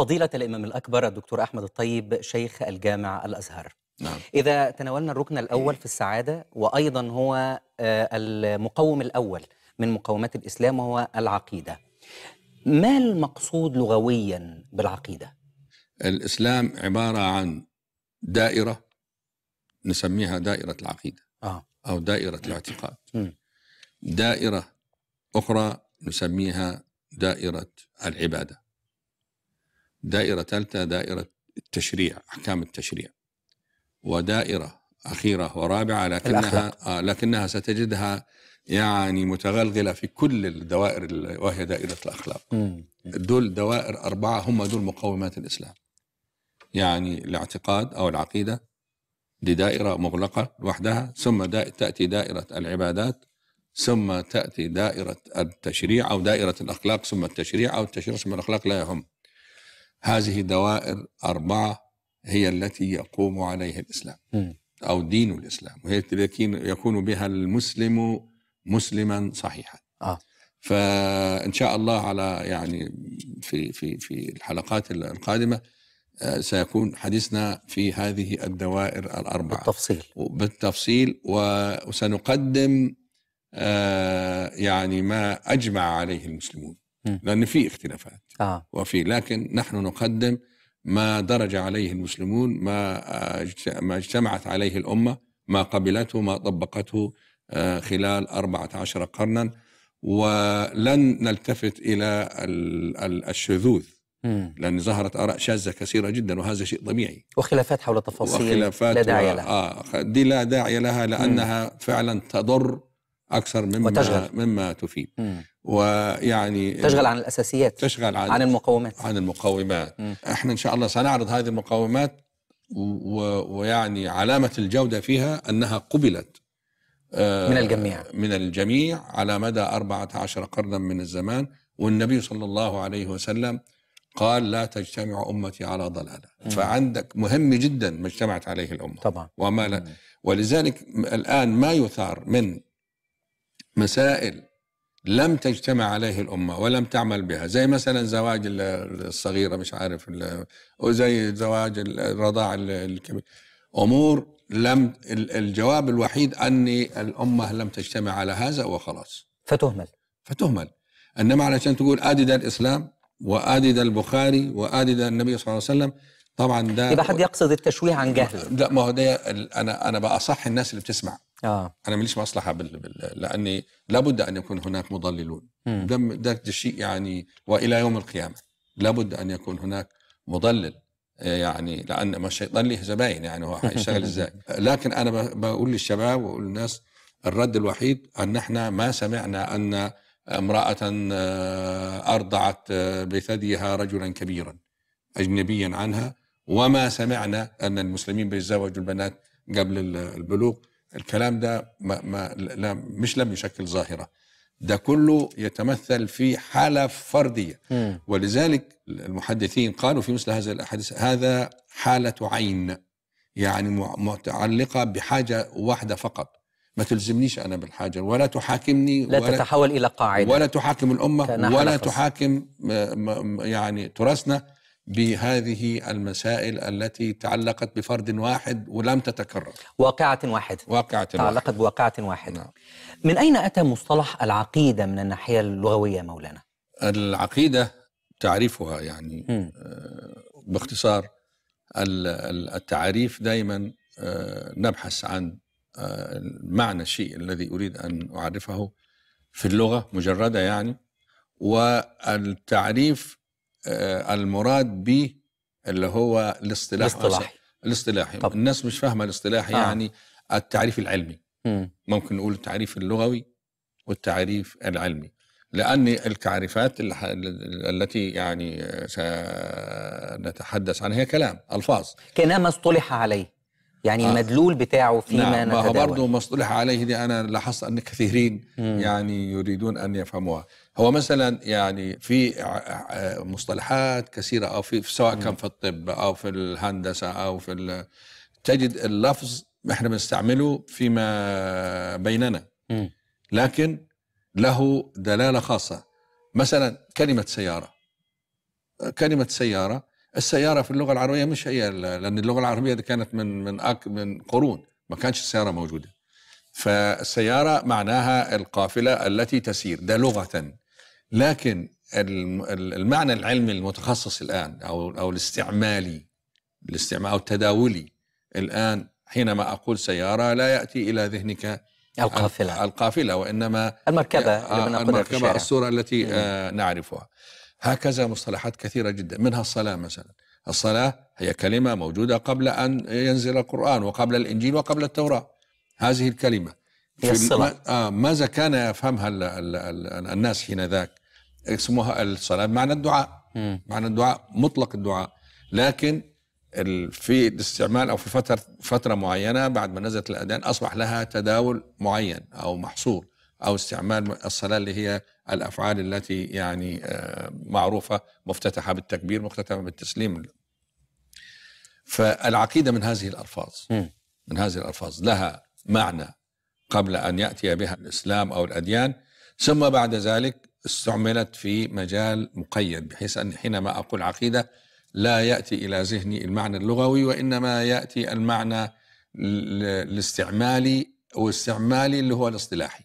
فضيلة الإمام الأكبر الدكتور أحمد الطيب شيخ الجامع الأزهر نعم. إذا تناولنا الركن الأول في السعادة وأيضا هو آه، المقوم الأول من مقومات الإسلام وهو العقيدة ما المقصود لغويا بالعقيدة؟ الإسلام عبارة عن دائرة نسميها دائرة العقيدة آه. أو دائرة الاعتقاد دائرة أخرى نسميها دائرة العبادة دائرة ثالثة دائرة التشريع أحكام التشريع ودائرة أخيرة ورابعة لكنها آه لكنها ستجدها يعني متغلغلة في كل الدوائر وهي دائرة الأخلاق مم. دول دوائر أربعة هم دول مقومات الإسلام يعني الاعتقاد أو العقيدة دي دائرة مغلقة لوحدها ثم دا تأتي دائرة العبادات ثم تأتي دائرة التشريع أو دائرة الأخلاق ثم التشريع أو التشريع ثم الأخلاق لا يهم هذه دوائر أربعة هي التي يقوم عليها الإسلام أو دين الإسلام وهي التي يكون بها المسلم مسلما صحيحا آه. فإن شاء الله على يعني في في في الحلقات القادمة آه، سيكون حديثنا في هذه الدوائر الأربعة بالتفصيل بالتفصيل وسنقدم آه، يعني ما أجمع عليه المسلمون لأن في اختلافات آه. وفي لكن نحن نقدم ما درج عليه المسلمون ما ما اجتمعت عليه الأمة ما قبلته ما طبقته آه، خلال 14 قرنا ولن نلتفت إلى الشذوذ لأن ظهرت آراء شاذة كثيرة جدا وهذا شيء طبيعي وخلافات حول تفاصيل لا داعي لها آه دي لا داعي لها لأنها مم. فعلا تضر اكثر مما وتشغل. مما تفيد مم. ويعني تشغل عن الاساسيات تشغل عن عن المقومات عن المقومات مم. احنا ان شاء الله سنعرض هذه المقومات ويعني علامه الجوده فيها انها قبلت آه، من الجميع من الجميع على مدى 14 قرنا من الزمان والنبي صلى الله عليه وسلم قال لا تجتمع أمتي على ضلالة مم. فعندك مهم جدا ما اجتمعت عليه الأمة طبعا وما ل... ولذلك الآن ما يثار من مسائل لم تجتمع عليه الأمة ولم تعمل بها زي مثلا زواج الصغيرة مش عارف وزي زواج الرضاع الكبير أمور لم الجواب الوحيد أن الأمة لم تجتمع على هذا وخلاص فتهمل فتهمل إنما علشان تقول آدد الإسلام وآدد البخاري وآدد النبي صلى الله عليه وسلم طبعا ده يبقى حد يقصد التشويه عن جهل لا ما هو ده أنا أنا بقى صح الناس اللي بتسمع آه. انا ماليش مصلحه بال... بال... لاني لابد ان يكون هناك مضللون ده شيء يعني والى يوم القيامه لابد ان يكون هناك مضلل آه، يعني لان ما الشيطان له زباين يعني هو هيشتغل ازاي لكن انا بقول للشباب واقول للناس الرد الوحيد ان احنا ما سمعنا ان امراه آه، ارضعت آه، بثديها رجلا كبيرا اجنبيا عنها وما سمعنا ان المسلمين بيتزوجوا البنات قبل البلوغ الكلام ده ما ما لا مش لم يشكل ظاهره ده كله يتمثل في حاله فرديه م. ولذلك المحدثين قالوا في مثل هذه الاحاديث هذا حاله عين يعني متعلقه بحاجه واحده فقط ما تلزمنيش انا بالحاجه ولا تحاكمني لا ولا تتحول الى قاعده ولا تحاكم الامه ولا تحاكم آه، يعني تراثنا بهذه المسائل التي تعلقت بفرد واحد ولم تتكرر واقعة واحدة واقعة تعلقت واحد. بواقعة واحدة نعم. من أين أتى مصطلح العقيدة من الناحية اللغوية مولانا؟ العقيدة تعريفها يعني م. آه، باختصار التعريف دائما آه، نبحث عن آه، معنى الشيء الذي أريد أن أعرفه في اللغة مجردة يعني والتعريف آه، المراد به اللي هو الاصطلاح الاصطلاحي الاصطلاحي طب. الناس مش فاهمه الاصطلاحي آه. يعني التعريف العلمي مم. ممكن نقول التعريف اللغوي والتعريف العلمي لأن التعريفات التي يعني سنتحدث عنها هي كلام ألفاظ كانما اصطلح عليه يعني آه. المدلول بتاعه فيما نعم ما هو برضه مصطلح عليه دي انا لاحظت ان كثيرين مم. يعني يريدون ان يفهموها هو مثلا يعني في مصطلحات كثيره او في سواء كان في الطب او في الهندسه او في تجد اللفظ احنا بنستعمله فيما بيننا مم. لكن له دلاله خاصه مثلا كلمه سياره كلمه سياره السياره في اللغه العربيه مش هي لان اللغه العربيه دي كانت من من أك من قرون ما كانش السياره موجوده فالسياره معناها القافله التي تسير ده لغه لكن المعنى العلمي المتخصص الان او او الاستعمالي الاستعمال او التداولي الان حينما اقول سياره لا ياتي الى ذهنك القافله القافله وانما المركبه آه، المركبه الصوره التي آه، نعرفها هكذا مصطلحات كثيرة جدا منها الصلاة مثلا الصلاة هي كلمة موجودة قبل أن ينزل القرآن وقبل الإنجيل وقبل التوراة هذه الكلمة في الصلاة آه، ماذا كان يفهمها الـ الـ الـ الناس ذاك اسمها الصلاة معنى الدعاء م. معنى الدعاء مطلق الدعاء لكن في الاستعمال أو في فترة, فترة معينة بعد ما نزلت الأذان أصبح لها تداول معين أو محصور أو استعمال الصلاة اللي هي الافعال التي يعني آه، معروفه مفتتحه بالتكبير مفتتحه بالتسليم فالعقيده من هذه الالفاظ من هذه الالفاظ لها معنى قبل ان ياتي بها الاسلام او الاديان ثم بعد ذلك استعملت في مجال مقيد بحيث ان حينما اقول عقيده لا ياتي الى ذهني المعنى اللغوي وانما ياتي المعنى الاستعمالي واستعمالي اللي هو الاصطلاحي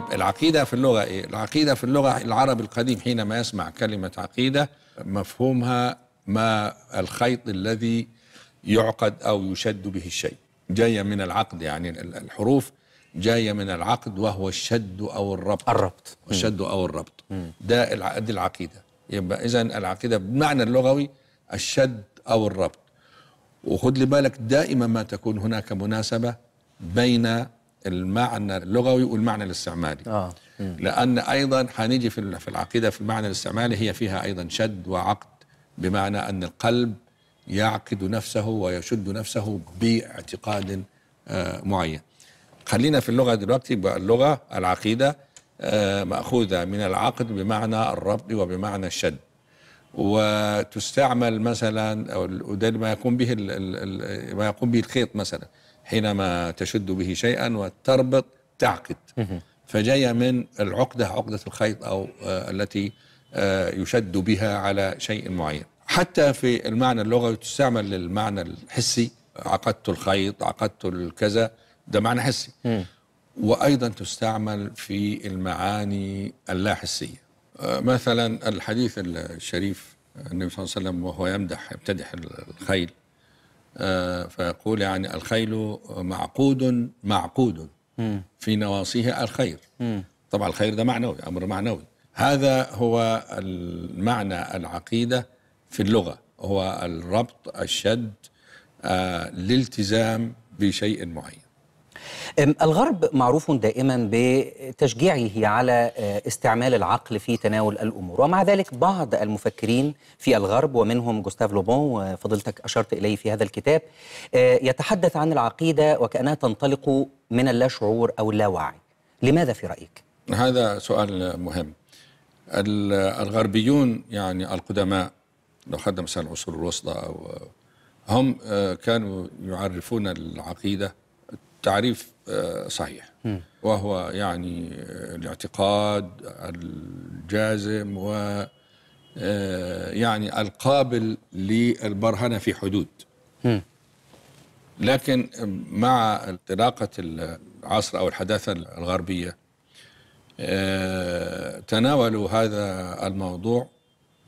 طيب العقيدة في اللغة إيه؟ العقيدة في اللغة العربي القديم حينما يسمع كلمة عقيدة مفهومها ما الخيط الذي يعقد أو يشد به الشيء جاية من العقد يعني الحروف جاية من العقد وهو الشد أو الربط الربط الشد أو الربط ده دي العقيدة يبقى إذا العقيدة بمعنى اللغوي الشد أو الربط وخد لي بالك دائما ما تكون هناك مناسبة بين المعنى اللغوي والمعنى الاستعمالي آه. لأن أيضا حنيجي في العقيدة في المعنى الاستعمالي هي فيها أيضا شد وعقد بمعنى أن القلب يعقد نفسه ويشد نفسه باعتقاد آه، معين خلينا في اللغة دلوقتي اللغة العقيدة آه، مأخوذة من العقد بمعنى الربط وبمعنى الشد وتستعمل مثلا أو ما يقوم به ما يقوم به الخيط مثلا حينما تشد به شيئا وتربط تعقد فجاية من العقدة عقدة الخيط أو آه، التي آه، يشد بها على شيء معين حتى في المعنى اللغوي تستعمل للمعنى الحسي عقدت الخيط عقدت الكذا ده معنى حسي وأيضا تستعمل في المعاني اللاحسية آه، مثلا الحديث الشريف النبي صلى الله عليه وسلم وهو يمدح يمتدح الخيل آه، فيقول يعني الخيل معقود معقود في نواصيه الخير طبعا الخير ده معنوي أمر معنوي هذا هو المعنى العقيدة في اللغة هو الربط الشد الالتزام آه، بشيء معين الغرب معروف دائما بتشجيعه على آه، استعمال العقل في تناول الامور ومع ذلك بعض المفكرين في الغرب ومنهم جوستاف لوبون وفضلتك اشرت اليه في هذا الكتاب آه، يتحدث عن العقيده وكانها تنطلق من اللاشعور او اللاوعي لماذا في رايك هذا سؤال مهم الغربيون يعني القدماء لو خدنا مثلا العصور الوسطى او آه، هم كانوا يعرفون العقيده تعريف آه، صحيح وهو يعني آه، الاعتقاد الجازم و آه، يعني القابل للبرهنه في حدود لكن مع انطلاقه العصر او الحداثه الغربيه تناولوا هذا الموضوع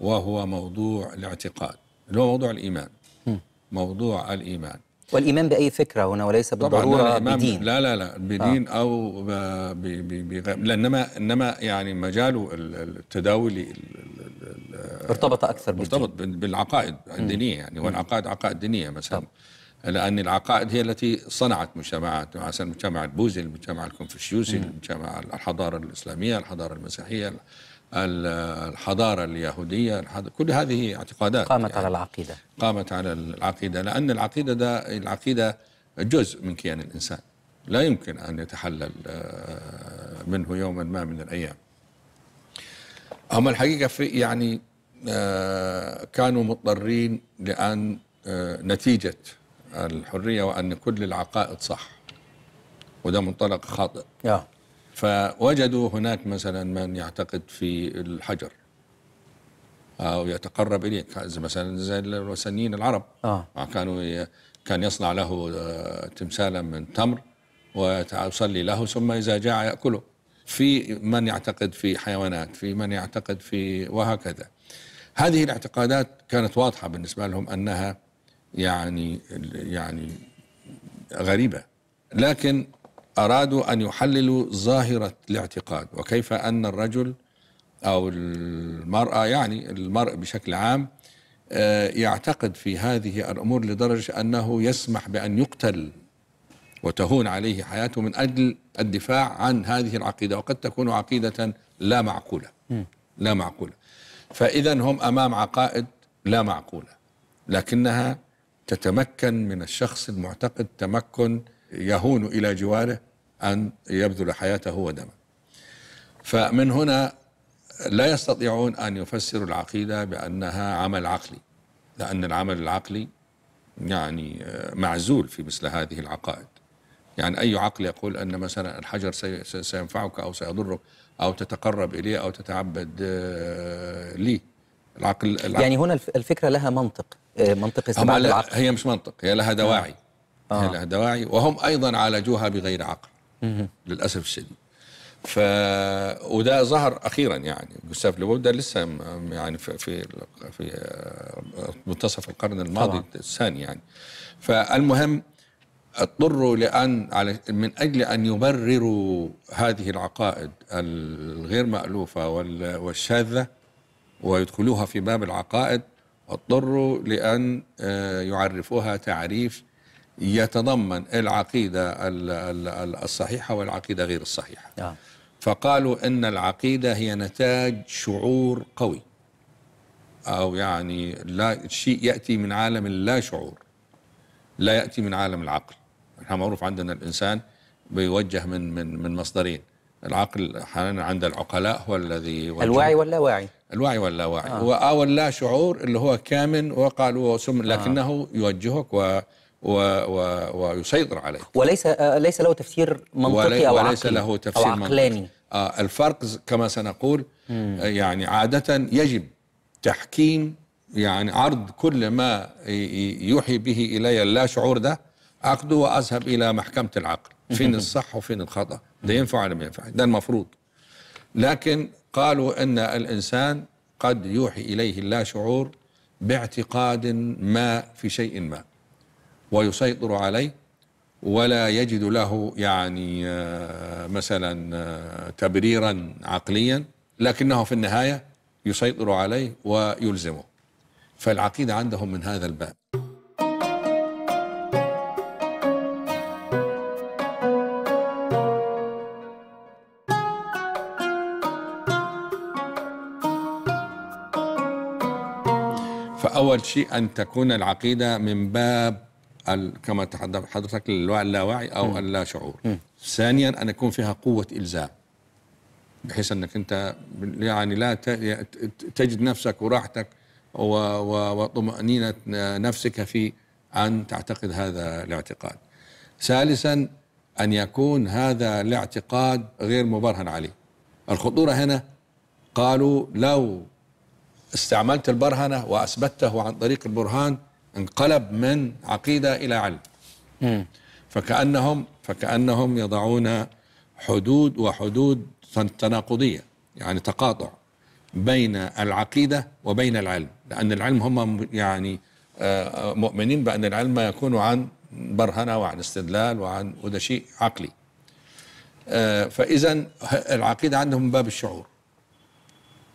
وهو موضوع الاعتقاد اللي هو موضوع الايمان موضوع الايمان والايمان باي فكره هنا وليس بالضروره بدين لا لا لا بدين آه. او لانما انما يعني مجاله التداولي ارتبط آه، اكثر بالدين ارتبط بالعقائد الدينيه يعني والعقائد عقائد دينيه مثلا طب. لأن العقائد هي التي صنعت مجتمعات مثلا المجتمع البوذي المجتمع الكونفوشيوسي المجتمع الحضارة الإسلامية الحضارة المسيحية الحضارة اليهودية كل هذه اعتقادات قامت يعني على العقيدة قامت على العقيدة لأن العقيدة ده العقيدة جزء من كيان الإنسان لا يمكن أن يتحلل آه، منه يوما ما من الأيام هم الحقيقة في يعني آه، كانوا مضطرين لأن آه، نتيجة الحرية وأن كل العقائد صح وده منطلق خاطئ فوجدوا هناك مثلا من يعتقد في الحجر أو يتقرب إليه مثلا زي الوثنيين العرب آه. كانوا كان يصنع له آه، تمثالا من تمر ويصلي له ثم إذا جاع يأكله في من يعتقد في حيوانات في من يعتقد في وهكذا هذه الاعتقادات كانت واضحة بالنسبة لهم أنها يعني يعني غريبة لكن أرادوا أن يحللوا ظاهرة الاعتقاد وكيف أن الرجل أو المرأة يعني المرء بشكل عام آه، يعتقد في هذه الأمور لدرجة أنه يسمح بأن يقتل وتهون عليه حياته من أجل الدفاع عن هذه العقيدة وقد تكون عقيدة لا معقولة لا معقولة فإذا هم أمام عقائد لا معقولة لكنها تتمكن من الشخص المعتقد تمكن يهون إلى جواره أن يبذل حياته ودمه فمن هنا لا يستطيعون أن يفسروا العقيدة بأنها عمل عقلي لأن العمل العقلي يعني معزول في مثل هذه العقائد يعني أي عقل يقول أن مثلا الحجر سينفعك أو سيضرك أو تتقرب إليه أو تتعبد آه، ليه العقل, العقل يعني هنا الفكرة لها منطق آه، منطق استبعاد العقل هي مش منطق هي لها دواعي آه. لها دواعي وهم أيضا عالجوها بغير عقل للأسف الشديد ف وده ظهر اخيرا يعني جوستاف لوب ده لسه يعني في في في آه، منتصف القرن الماضي طبعا. الثاني يعني فالمهم اضطروا لان على من اجل ان يبرروا هذه العقائد الغير مالوفه والشاذه ويدخلوها في باب العقائد اضطروا لان آه، يعرفوها تعريف يتضمن العقيدة الصحيحة والعقيدة غير الصحيحة آه. فقالوا أن العقيدة هي نتاج شعور قوي أو يعني لا شيء يأتي من عالم اللا شعور لا يأتي من عالم العقل احنا معروف عندنا الإنسان بيوجه من من من مصدرين العقل حاليا عند العقلاء هو الذي الواعي واعي الوعي واعي آه. هو أو آه اللا شعور اللي هو كامن وقالوا سم آه. لكنه آه. يوجهك و و و ويسيطر عليك وليس آه، ليس له تفسير منطقي ولي او وليس عقلي له تفسير او عقلاني منطقي. آه الفرق كما سنقول آه، يعني عاده يجب تحكيم يعني عرض كل ما يوحي به الي اللا شعور ده اخذه واذهب الى محكمه العقل فين الصح وفين الخطا ده ينفع ولا ما ينفع ده المفروض لكن قالوا ان الانسان قد يوحي اليه اللا شعور باعتقاد ما في شيء ما ويسيطر عليه ولا يجد له يعني آه، مثلا آه، تبريرا عقليا لكنه في النهايه يسيطر عليه ويلزمه فالعقيده عندهم من هذا الباب فاول شيء ان تكون العقيده من باب كما تحدث حضرتك اللاواعي او اللا شعور ثانيا ان يكون فيها قوه الزام بحيث انك انت يعني لا تجد نفسك وراحتك وطمأنينة نفسك في أن تعتقد هذا الاعتقاد ثالثا أن يكون هذا الاعتقاد غير مبرهن عليه الخطورة هنا قالوا لو استعملت البرهنة وأثبته عن طريق البرهان انقلب من عقيدة إلى علم فكأنهم فكأنهم يضعون حدود وحدود تناقضية يعني تقاطع بين العقيدة وبين العلم لأن العلم هم يعني آه، آه، مؤمنين بأن العلم يكون عن برهنة وعن استدلال وعن وده شيء عقلي آه، فإذا العقيدة عندهم باب الشعور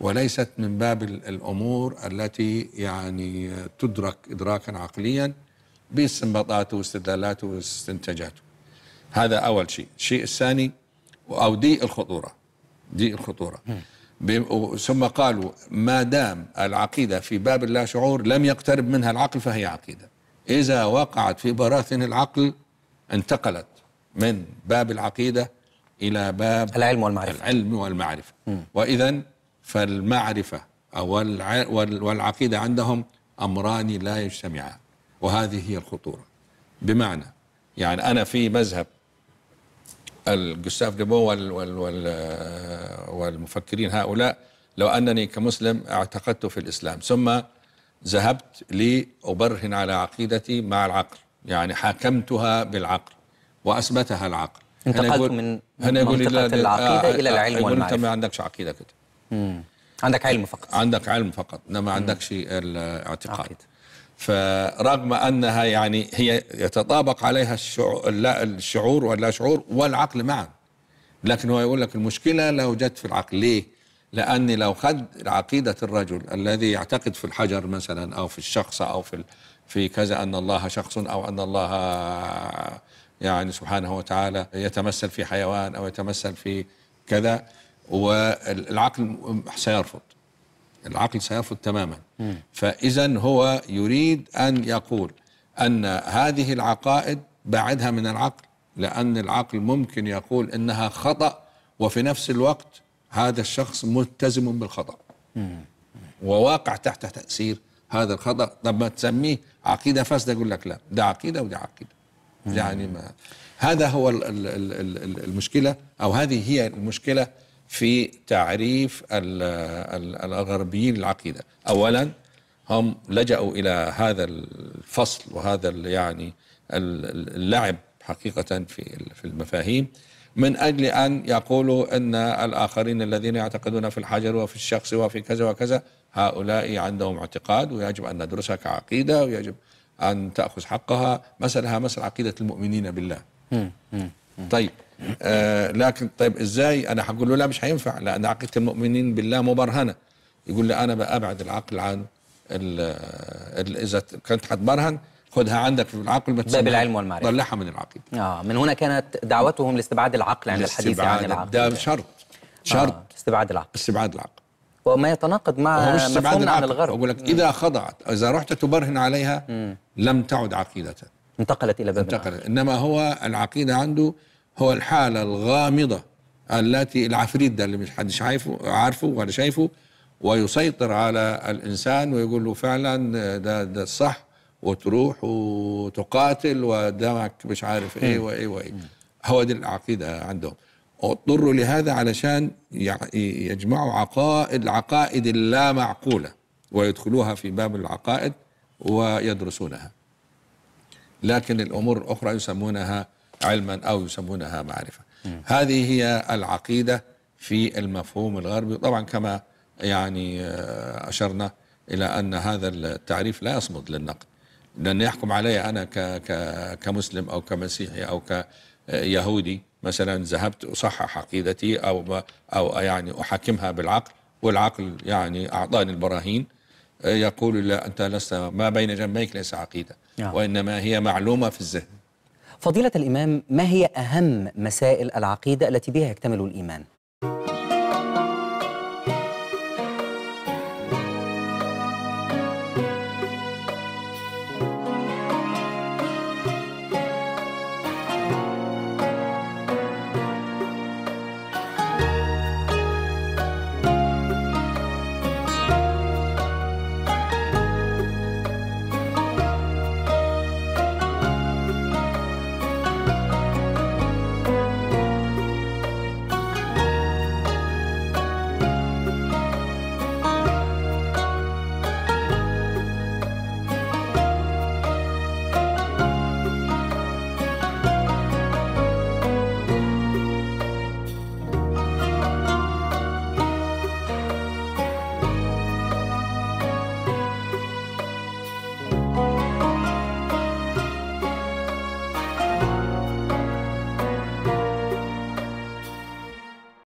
وليست من باب الامور التي يعني تدرك ادراكا عقليا باستنباطاته واستدلالاته واستنتاجاته. هذا اول شيء، الشيء الثاني او دي الخطوره. دي الخطوره. ثم قالوا ما دام العقيده في باب اللا شعور لم يقترب منها العقل فهي عقيده. اذا وقعت في براثن العقل انتقلت من باب العقيده الى باب العلم والمعرفه. العلم والمعرفه. واذا فالمعرفة والعقيدة عندهم أمران لا يجتمعان وهذه هي الخطورة بمعنى يعني أنا في مذهب الجوستاف ديبو وال وال وال والمفكرين هؤلاء لو أنني كمسلم اعتقدت في الإسلام ثم ذهبت لأبرهن على عقيدتي مع العقل يعني حاكمتها بالعقل وأثبتها العقل انتقلت من منطقة العقيدة آه، إلى العلم آه، والمعرفة أنت ما عندكش عقيدة كده مم. عندك علم فقط عندك علم فقط انما عندكش الاعتقاد فرغم انها يعني هي يتطابق عليها الشعور لا الشعور واللا شعور والعقل معا لكن هو يقول لك المشكله لو جت في العقل ليه؟ لان لو خد عقيده الرجل الذي يعتقد في الحجر مثلا او في الشخص او في في كذا ان الله شخص او ان الله يعني سبحانه وتعالى يتمثل في حيوان او يتمثل في كذا والعقل سيرفض العقل سيرفض تماما فإذا هو يريد أن يقول أن هذه العقائد بعدها من العقل لأن العقل ممكن يقول إنها خطأ وفي نفس الوقت هذا الشخص ملتزم بالخطأ وواقع تحت تأثير هذا الخطأ طب ما تسميه عقيدة فاسدة يقول لك لا ده عقيدة وده عقيدة يعني ما هذا هو المشكلة أو هذه هي المشكلة في تعريف الغربيين للعقيدة أولا هم لجأوا إلى هذا الفصل وهذا يعني اللعب حقيقة في المفاهيم من أجل أن يقولوا أن الآخرين الذين يعتقدون في الحجر وفي الشخص وفي كذا وكذا هؤلاء عندهم اعتقاد ويجب أن ندرسها كعقيدة ويجب أن تأخذ حقها مسألها مسألة عقيدة المؤمنين بالله طيب آه، لكن طيب ازاي انا هقول له لا مش هينفع لان عقيده المؤمنين بالله مبرهنه يقول لي انا بابعد العقل عن آه، اذا كنت هتبرهن خدها عندك في العقل باب العلم والمعرفه طلعها من العقيده اه من هنا كانت دعوتهم لاستبعاد العقل عند الحديث عن العقل ده شرط آه، شرط آه. استبعاد العقل استبعاد العقل وما يتناقض مع مفهومنا عن الغرب أقول لك إذا خضعت إذا رحت تبرهن عليها مم. لم تعد عقيدة انتقلت إلى باب انتقلت العقل. إنما هو العقيدة عنده هو الحالة الغامضة التي العفريت ده اللي مش حدش عارفه عارفه ولا شايفه ويسيطر على الإنسان ويقول له فعلا ده ده الصح وتروح وتقاتل ودمك مش عارف إيه, ايه وايه وايه هو دي العقيدة عندهم اضطروا لهذا علشان يجمعوا عقائد العقائد اللا معقولة ويدخلوها في باب العقائد ويدرسونها لكن الأمور الأخرى يسمونها علما أو يسمونها معرفة هذه هي العقيدة في المفهوم الغربي طبعا كما يعني آه، أشرنا إلى أن هذا التعريف لا يصمد للنقد لأن يحكم علي أنا ك ك كمسلم أو كمسيحي أو كيهودي آه، مثلا ذهبت أصحح عقيدتي أو أو يعني أحاكمها بالعقل والعقل يعني أعطاني البراهين آه، يقول لا أنت لست ما بين جنبيك ليس عقيدة نعم. وإنما هي معلومة في الذهن فضيلة الإمام ما هي أهم مسائل العقيدة التي بها يكتمل الإيمان؟